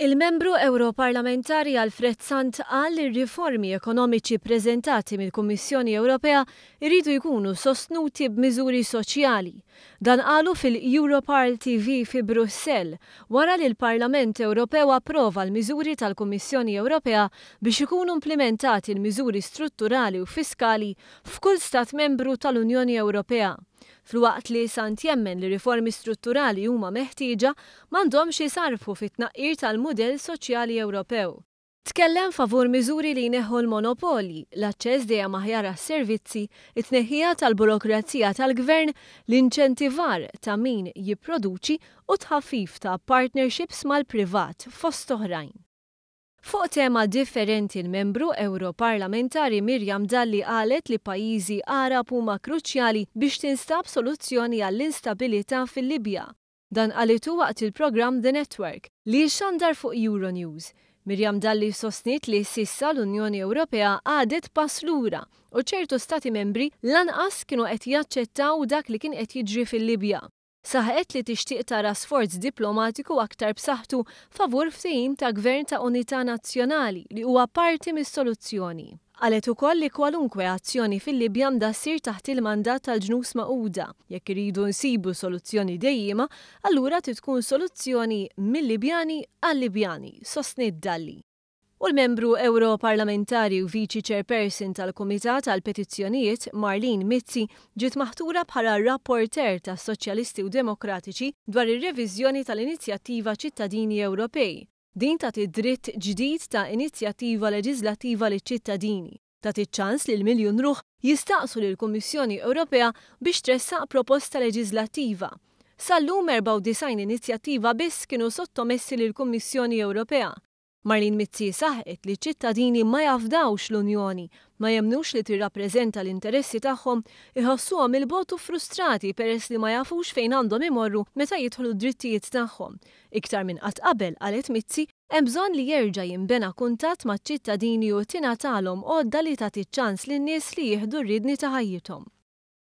Il-membru Ewroparlamentari Alfred Sant għal li riformi ekonomiċi prezentati mill-Kummissjoni Ewropea jridu jkunu sostnuti b'miżuri soċjali. Dan qalu fil-Europarl TV fi Brussell wara li l-Parlament Ewropew approva l-miżuri tal-Kummissjoni Ewropea biex ikunu implementati l-miżuri strutturali u fiskali f'kull stat membru tal-Unjoni Ewropea fl-waqt li sant jemmen li riformi strutturali huma meħtieġa m'għandhomx jisarfu fit-tnaqqir tal-mudell soċjali Ewropew. Tkellem favur miżuri li jneħħu l-monopoli, l-aċċess dejjem aħjar għas-servizzi, it-tneħħija tal-burokrazija tal-gvern, l-inċentivar ta' min jipproduċi u tħaffif ta' partnerships mal-privat fost oħrajn. Fuq tema differenti l-membru Europarlamentari Mirjam Dalli qalet li pajjiżi Arab huma kruċjali biex tinstab soluzzjoni għall-instabilità fil-Libja. Dan għalitu waqt il-programm The Network li xandar fuq Euronews. Mirjam Dalli sostnit li sissa l-Unjoni Ewropea għadet paslura u ċertu stati membri lanqas kienu qed jaċċettaw dak li kien qed jiġri fil-Libja saħet li tixtieq tara sforz diplomatiku aktar b'saħħtu favur ftehim ta' gvern ta' unità nazzjonali li huwa parti mis-soluzzjoni. Għalet ukoll li kwalunkwe azzjoni fil-Libjan da sir taħt il-mandat tal-ġnus maquda. Jekk iridu nsibu soluzzjoni dejjima, allura titkun soluzzjoni mill-Libjani għall libjani sostni dalli u l-membru Europarlamentari u Viċi Chairperson tal-Komitat tal petizzjonijiet Marlin Mizzi ġiet maħtura bħala rapporter tas Soċjalisti u Demokratiċi dwar ir-reviżjoni tal-Inizjattiva Ċittadini Ewropej. Din ta' dritt ġdid ta' inizjattiva leġislativa li ċittadini ta' ċans li l miljun ruħ jistaqsu lil kummissjoni Ewropea biex tressaq proposta leġislativa. Sallum 94 inizjattiva biss kienu sottomessi l kummissjoni Ewropea Marlin Mitzi saħet li ċittadini ma jafdawx l-Unjoni, ma jemnux li tirrappreżenta l-interessi tagħhom, iħossuhom il-botu frustrati peress li ma jafux fejn għandhom imorru meta jidħlu drittijiet tagħhom. Iktar minn qatt qabel qalet Mizzi hemm bżonn li jerġa' jinbena kuntatt maċ-ċittadini u tingħatalhom għodda li tagħti ċans lin-nies li jieħdu r-ridni ta' ħajjithom.